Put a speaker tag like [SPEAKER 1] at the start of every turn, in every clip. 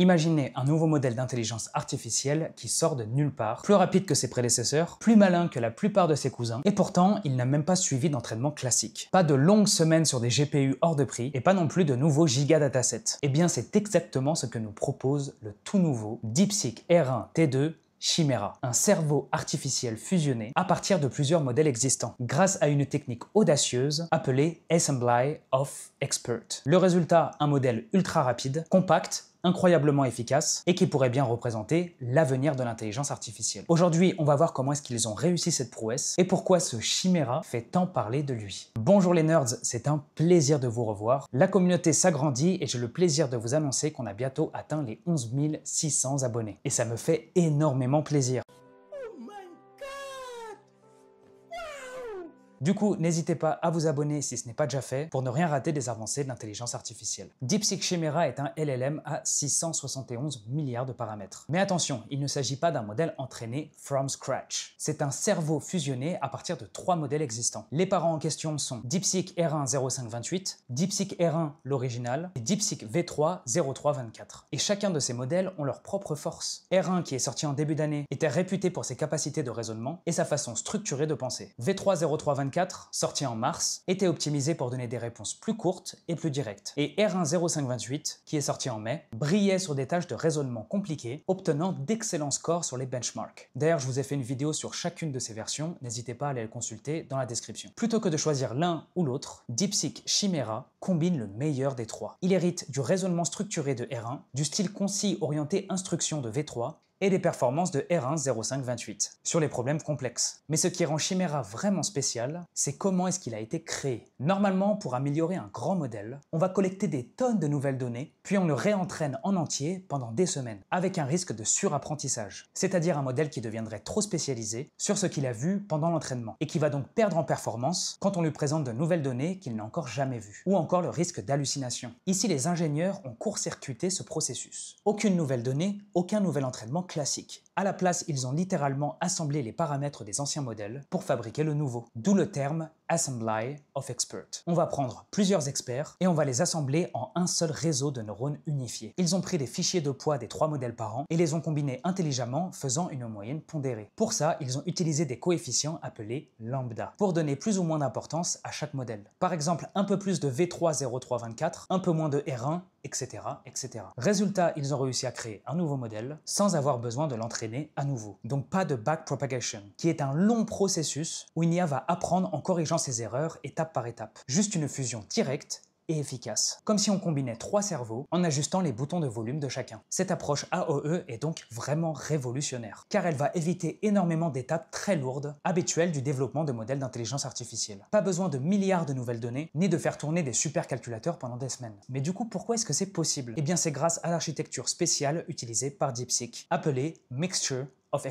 [SPEAKER 1] Imaginez un nouveau modèle d'intelligence artificielle qui sort de nulle part, plus rapide que ses prédécesseurs, plus malin que la plupart de ses cousins, et pourtant il n'a même pas suivi d'entraînement classique. Pas de longues semaines sur des GPU hors de prix, et pas non plus de nouveaux giga datasets. Eh bien c'est exactement ce que nous propose le tout nouveau DeepSeek R1 T2 Chimera, un cerveau artificiel fusionné à partir de plusieurs modèles existants, grâce à une technique audacieuse appelée Assembly of Expert. Le résultat, un modèle ultra rapide, compact, incroyablement efficace et qui pourrait bien représenter l'avenir de l'intelligence artificielle. Aujourd'hui, on va voir comment est-ce qu'ils ont réussi cette prouesse et pourquoi ce Chimera fait tant parler de lui. Bonjour les nerds, c'est un plaisir de vous revoir. La communauté s'agrandit et j'ai le plaisir de vous annoncer qu'on a bientôt atteint les 11 600 abonnés. Et ça me fait énormément plaisir. Du coup, n'hésitez pas à vous abonner si ce n'est pas déjà fait pour ne rien rater des avancées de l'intelligence artificielle. DeepSeek Chimera est un LLM à 671 milliards de paramètres. Mais attention, il ne s'agit pas d'un modèle entraîné from scratch. C'est un cerveau fusionné à partir de trois modèles existants. Les parents en question sont DeepSeek R1 0528, DeepSeek R1 l'original et DeepSeek V3 0324. Et chacun de ces modèles ont leur propre force. R1 qui est sorti en début d'année était réputé pour ses capacités de raisonnement et sa façon structurée de penser. V3 sorti en mars, était optimisé pour donner des réponses plus courtes et plus directes. Et R10528, qui est sorti en mai, brillait sur des tâches de raisonnement compliquées, obtenant d'excellents scores sur les benchmarks. D'ailleurs, je vous ai fait une vidéo sur chacune de ces versions, n'hésitez pas à aller le consulter dans la description. Plutôt que de choisir l'un ou l'autre, DeepSeek Chimera combine le meilleur des trois. Il hérite du raisonnement structuré de R1, du style concis orienté instruction de V3 et des performances de R10528 sur les problèmes complexes. Mais ce qui rend Chimera vraiment spécial, c'est comment est-ce qu'il a été créé. Normalement, pour améliorer un grand modèle, on va collecter des tonnes de nouvelles données, puis on le réentraîne en entier pendant des semaines, avec un risque de surapprentissage, c'est-à-dire un modèle qui deviendrait trop spécialisé sur ce qu'il a vu pendant l'entraînement, et qui va donc perdre en performance quand on lui présente de nouvelles données qu'il n'a encore jamais vues, ou encore le risque d'hallucination. Ici, les ingénieurs ont court-circuité ce processus. Aucune nouvelle donnée, aucun nouvel entraînement classique. À la place, ils ont littéralement assemblé les paramètres des anciens modèles pour fabriquer le nouveau, d'où le terme Assembly of expert. On va prendre plusieurs experts et on va les assembler en un seul réseau de neurones unifiés. Ils ont pris des fichiers de poids des trois modèles par an et les ont combinés intelligemment, faisant une moyenne pondérée. Pour ça, ils ont utilisé des coefficients appelés lambda, pour donner plus ou moins d'importance à chaque modèle. Par exemple, un peu plus de V30324, un peu moins de R1, etc. etc. Résultat, ils ont réussi à créer un nouveau modèle sans avoir besoin de l'entraîner à nouveau. Donc pas de propagation qui est un long processus où une IA va apprendre en corrigeant ses erreurs étape par étape. Juste une fusion directe efficace, comme si on combinait trois cerveaux en ajustant les boutons de volume de chacun. Cette approche AOE est donc vraiment révolutionnaire, car elle va éviter énormément d'étapes très lourdes, habituelles du développement de modèles d'intelligence artificielle. Pas besoin de milliards de nouvelles données, ni de faire tourner des supercalculateurs pendant des semaines. Mais du coup, pourquoi est-ce que c'est possible Eh bien, c'est grâce à l'architecture spéciale utilisée par DeepSeek, appelée Mixture of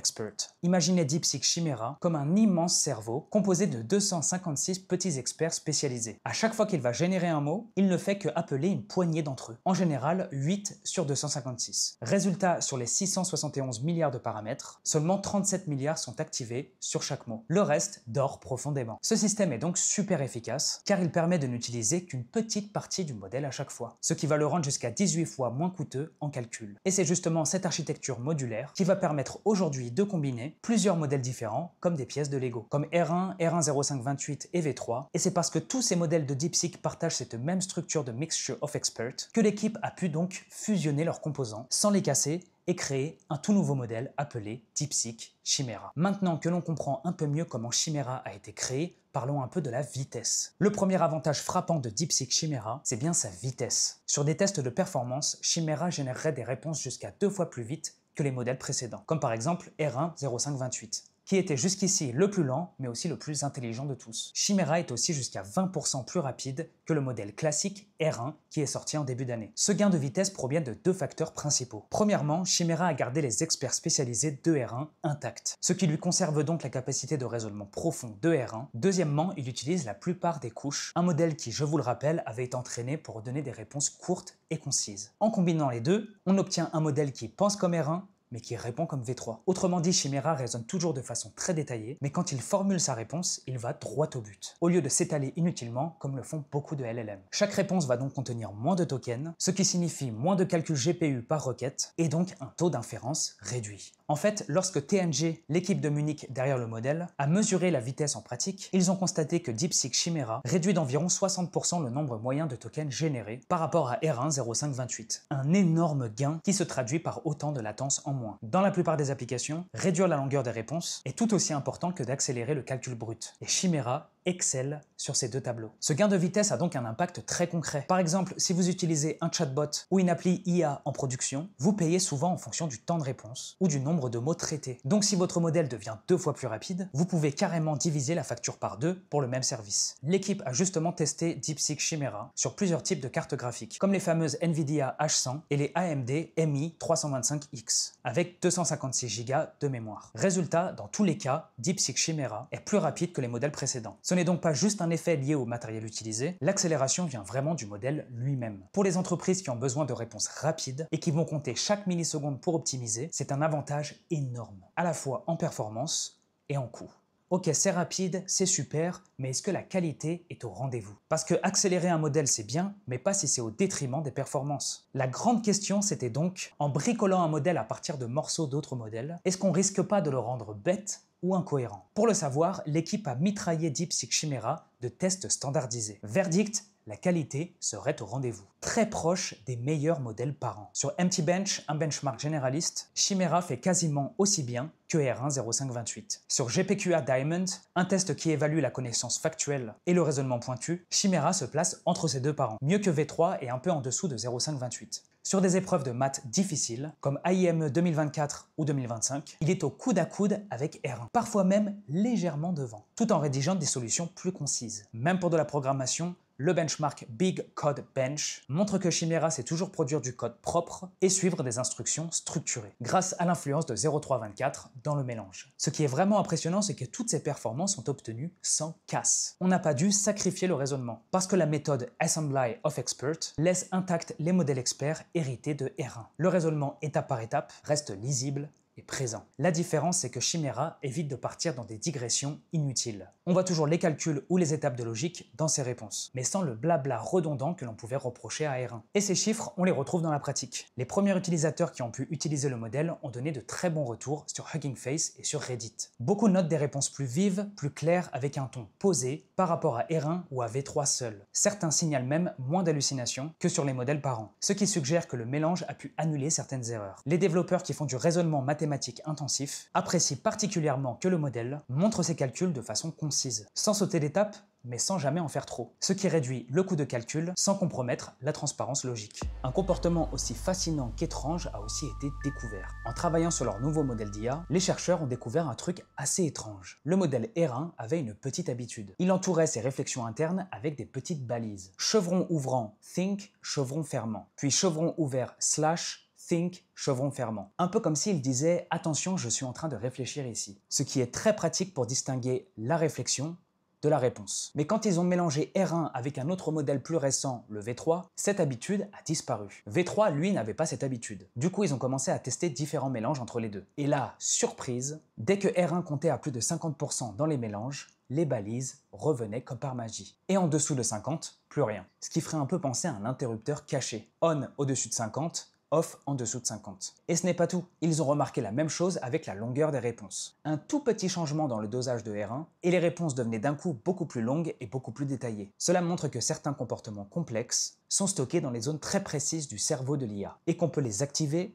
[SPEAKER 1] Imaginez DeepSeek Chimera comme un immense cerveau composé de 256 petits experts spécialisés. À chaque fois qu'il va générer un mot, il ne fait que appeler une poignée d'entre eux. En général, 8 sur 256. Résultat, sur les 671 milliards de paramètres, seulement 37 milliards sont activés sur chaque mot. Le reste dort profondément. Ce système est donc super efficace car il permet de n'utiliser qu'une petite partie du modèle à chaque fois, ce qui va le rendre jusqu'à 18 fois moins coûteux en calcul. Et c'est justement cette architecture modulaire qui va permettre aujourd'hui de combiner plusieurs modèles différents comme des pièces de Lego, comme R1, R10528 et V3, et c'est parce que tous ces modèles de DeepSeek partagent cette même structure de mixture of experts que l'équipe a pu donc fusionner leurs composants sans les casser et créer un tout nouveau modèle appelé DeepSeek Chimera. Maintenant que l'on comprend un peu mieux comment Chimera a été créé, parlons un peu de la vitesse. Le premier avantage frappant de DeepSeek Chimera, c'est bien sa vitesse. Sur des tests de performance, Chimera générerait des réponses jusqu'à deux fois plus vite que les modèles précédents, comme par exemple R1 0528 qui était jusqu'ici le plus lent, mais aussi le plus intelligent de tous. Chimera est aussi jusqu'à 20% plus rapide que le modèle classique R1 qui est sorti en début d'année. Ce gain de vitesse provient de deux facteurs principaux. Premièrement, Chimera a gardé les experts spécialisés de R1 intacts, ce qui lui conserve donc la capacité de raisonnement profond de R1. Deuxièmement, il utilise la plupart des couches, un modèle qui, je vous le rappelle, avait été entraîné pour donner des réponses courtes et concises. En combinant les deux, on obtient un modèle qui pense comme R1, mais qui répond comme V3. Autrement dit, Chimera raisonne toujours de façon très détaillée, mais quand il formule sa réponse, il va droit au but, au lieu de s'étaler inutilement comme le font beaucoup de LLM. Chaque réponse va donc contenir moins de tokens, ce qui signifie moins de calculs GPU par requête, et donc un taux d'inférence réduit. En fait, lorsque TNG, l'équipe de Munich derrière le modèle, a mesuré la vitesse en pratique, ils ont constaté que DeepSeek Chimera réduit d'environ 60% le nombre moyen de tokens générés par rapport à r 10528 Un énorme gain qui se traduit par autant de latence en dans la plupart des applications, réduire la longueur des réponses est tout aussi important que d'accélérer le calcul brut. Et Chimera Excel sur ces deux tableaux. Ce gain de vitesse a donc un impact très concret. Par exemple, si vous utilisez un chatbot ou une appli IA en production, vous payez souvent en fonction du temps de réponse ou du nombre de mots traités. Donc si votre modèle devient deux fois plus rapide, vous pouvez carrément diviser la facture par deux pour le même service. L'équipe a justement testé DeepSeek Chimera sur plusieurs types de cartes graphiques, comme les fameuses NVIDIA H100 et les AMD MI 325X, avec 256 Go de mémoire. Résultat, dans tous les cas, DeepSeek Chimera est plus rapide que les modèles précédents. Ce n'est donc pas juste un effet lié au matériel utilisé, l'accélération vient vraiment du modèle lui-même. Pour les entreprises qui ont besoin de réponses rapides et qui vont compter chaque milliseconde pour optimiser, c'est un avantage énorme, à la fois en performance et en coût. Ok, c'est rapide, c'est super, mais est-ce que la qualité est au rendez-vous Parce que accélérer un modèle, c'est bien, mais pas si c'est au détriment des performances. La grande question, c'était donc, en bricolant un modèle à partir de morceaux d'autres modèles, est-ce qu'on risque pas de le rendre bête ou incohérent. Pour le savoir, l'équipe a mitraillé DeepSeek Chimera de tests standardisés. Verdict la qualité serait au rendez-vous, très proche des meilleurs modèles par an. Sur Empty Bench, un benchmark généraliste, Chimera fait quasiment aussi bien que r 10528 Sur GPQA Diamond, un test qui évalue la connaissance factuelle et le raisonnement pointu, Chimera se place entre ces deux parents, mieux que V3 et un peu en dessous de 0528 sur des épreuves de maths difficiles, comme AIME 2024 ou 2025, il est au coude à coude avec R1, parfois même légèrement devant, tout en rédigeant des solutions plus concises. Même pour de la programmation, le benchmark Big Code Bench montre que Chimera sait toujours produire du code propre et suivre des instructions structurées, grâce à l'influence de 0324 dans le mélange. Ce qui est vraiment impressionnant, c'est que toutes ces performances sont obtenues sans casse. On n'a pas dû sacrifier le raisonnement, parce que la méthode Assembly of Expert laisse intact les modèles experts hérités de R1. Le raisonnement étape par étape reste lisible présent. La différence, c'est que Chimera évite de partir dans des digressions inutiles. On voit toujours les calculs ou les étapes de logique dans ses réponses, mais sans le blabla redondant que l'on pouvait reprocher à R1. Et ces chiffres, on les retrouve dans la pratique. Les premiers utilisateurs qui ont pu utiliser le modèle ont donné de très bons retours sur Hugging Face et sur Reddit. Beaucoup notent des réponses plus vives, plus claires, avec un ton posé par rapport à R1 ou à V3 seul. Certains signalent même moins d'hallucinations que sur les modèles parents, ce qui suggère que le mélange a pu annuler certaines erreurs. Les développeurs qui font du raisonnement mathématique intensif, apprécie particulièrement que le modèle montre ses calculs de façon concise, sans sauter d'étape mais sans jamais en faire trop, ce qui réduit le coût de calcul sans compromettre la transparence logique. Un comportement aussi fascinant qu'étrange a aussi été découvert. En travaillant sur leur nouveau modèle d'IA, les chercheurs ont découvert un truc assez étrange. Le modèle R1 avait une petite habitude. Il entourait ses réflexions internes avec des petites balises. Chevron ouvrant think, chevron fermant, puis chevron ouvert slash Think chevron fermant. Un peu comme s'il disait Attention, je suis en train de réfléchir ici. Ce qui est très pratique pour distinguer la réflexion de la réponse. Mais quand ils ont mélangé R1 avec un autre modèle plus récent, le V3, cette habitude a disparu. V3, lui, n'avait pas cette habitude. Du coup, ils ont commencé à tester différents mélanges entre les deux. Et là, surprise, dès que R1 comptait à plus de 50% dans les mélanges, les balises revenaient comme par magie. Et en dessous de 50, plus rien. Ce qui ferait un peu penser à un interrupteur caché. On au-dessus de 50, off en dessous de 50. Et ce n'est pas tout, ils ont remarqué la même chose avec la longueur des réponses. Un tout petit changement dans le dosage de R1, et les réponses devenaient d'un coup beaucoup plus longues et beaucoup plus détaillées. Cela montre que certains comportements complexes sont stockés dans les zones très précises du cerveau de l'IA, et qu'on peut les activer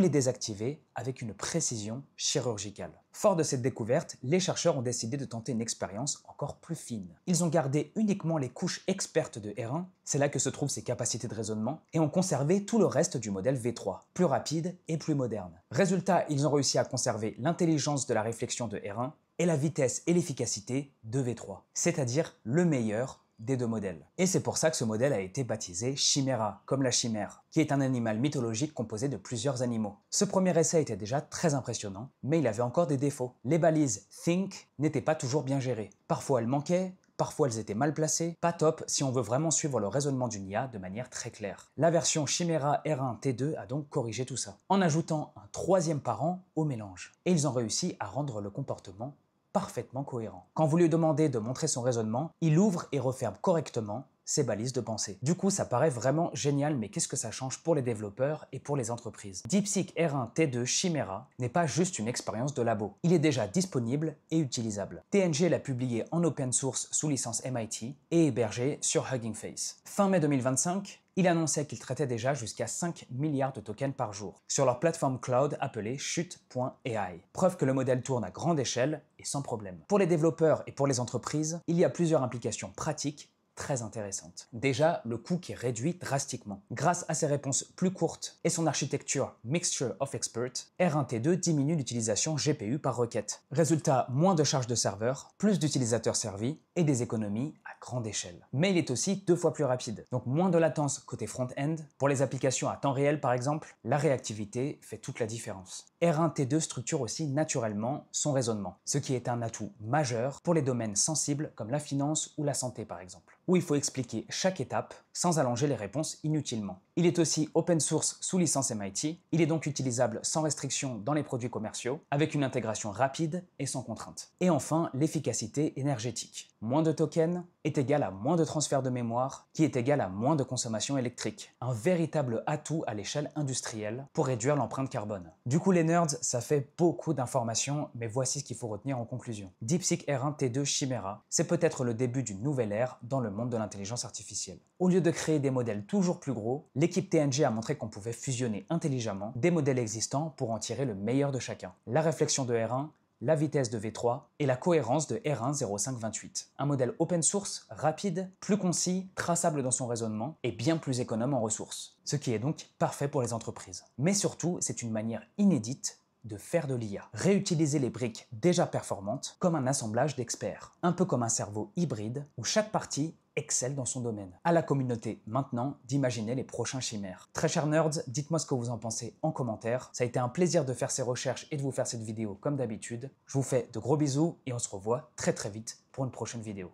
[SPEAKER 1] les désactiver avec une précision chirurgicale. Fort de cette découverte, les chercheurs ont décidé de tenter une expérience encore plus fine. Ils ont gardé uniquement les couches expertes de R1, c'est là que se trouvent ses capacités de raisonnement, et ont conservé tout le reste du modèle V3, plus rapide et plus moderne. Résultat, ils ont réussi à conserver l'intelligence de la réflexion de R1 et la vitesse et l'efficacité de V3, c'est-à-dire le meilleur des deux modèles. Et c'est pour ça que ce modèle a été baptisé Chimera, comme la chimère, qui est un animal mythologique composé de plusieurs animaux. Ce premier essai était déjà très impressionnant, mais il avait encore des défauts. Les balises Think n'étaient pas toujours bien gérées. Parfois elles manquaient, parfois elles étaient mal placées, pas top si on veut vraiment suivre le raisonnement d'une IA de manière très claire. La version Chimera R1 T2 a donc corrigé tout ça, en ajoutant un troisième parent au mélange. Et ils ont réussi à rendre le comportement parfaitement cohérent. Quand vous lui demandez de montrer son raisonnement, il ouvre et referme correctement ses balises de pensée. Du coup, ça paraît vraiment génial, mais qu'est-ce que ça change pour les développeurs et pour les entreprises DeepSeek R1 T2 Chimera n'est pas juste une expérience de labo. Il est déjà disponible et utilisable. TNG l'a publié en open source sous licence MIT et hébergé sur Hugging Face. Fin mai 2025, il annonçait qu'il traitait déjà jusqu'à 5 milliards de tokens par jour sur leur plateforme cloud appelée Chute.ai. Preuve que le modèle tourne à grande échelle et sans problème. Pour les développeurs et pour les entreprises, il y a plusieurs implications pratiques très intéressantes. Déjà, le coût qui est réduit drastiquement. Grâce à ses réponses plus courtes et son architecture Mixture of experts, R1T2 diminue l'utilisation GPU par requête. Résultat, moins de charges de serveur, plus d'utilisateurs servis et des économies à grande échelle. Mais il est aussi deux fois plus rapide, donc moins de latence côté front-end. Pour les applications à temps réel par exemple, la réactivité fait toute la différence. R1-T2 structure aussi naturellement son raisonnement, ce qui est un atout majeur pour les domaines sensibles comme la finance ou la santé par exemple, où il faut expliquer chaque étape sans allonger les réponses inutilement. Il est aussi open source sous licence MIT, il est donc utilisable sans restriction dans les produits commerciaux, avec une intégration rapide et sans contrainte. Et enfin, l'efficacité énergétique. Moins de tokens est égal à moins de transfert de mémoire, qui est égal à moins de consommation électrique. Un véritable atout à l'échelle industrielle pour réduire l'empreinte carbone. Du coup, les nerds, ça fait beaucoup d'informations, mais voici ce qu'il faut retenir en conclusion. DeepSeek R1 T2 Chimera, c'est peut-être le début d'une nouvelle ère dans le monde de l'intelligence artificielle. Au lieu de créer des modèles toujours plus gros, l'équipe TNG a montré qu'on pouvait fusionner intelligemment des modèles existants pour en tirer le meilleur de chacun. La réflexion de R1, la vitesse de V3 et la cohérence de R10528. Un modèle open source, rapide, plus concis, traçable dans son raisonnement et bien plus économe en ressources. Ce qui est donc parfait pour les entreprises. Mais surtout, c'est une manière inédite de faire de l'IA. Réutiliser les briques déjà performantes comme un assemblage d'experts, un peu comme un cerveau hybride où chaque partie excelle dans son domaine. À la communauté maintenant d'imaginer les prochains chimères. Très chers nerds, dites-moi ce que vous en pensez en commentaire. Ça a été un plaisir de faire ces recherches et de vous faire cette vidéo comme d'habitude. Je vous fais de gros bisous et on se revoit très très vite pour une prochaine vidéo.